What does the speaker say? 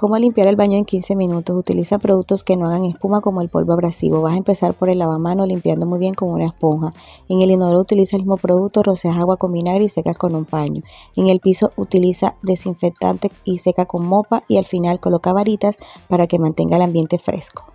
¿Cómo limpiar el baño en 15 minutos? Utiliza productos que no hagan espuma como el polvo abrasivo. Vas a empezar por el lavamano limpiando muy bien con una esponja. En el inodoro utiliza el mismo producto, roceas agua con vinagre y secas con un paño. En el piso utiliza desinfectante y seca con mopa y al final coloca varitas para que mantenga el ambiente fresco.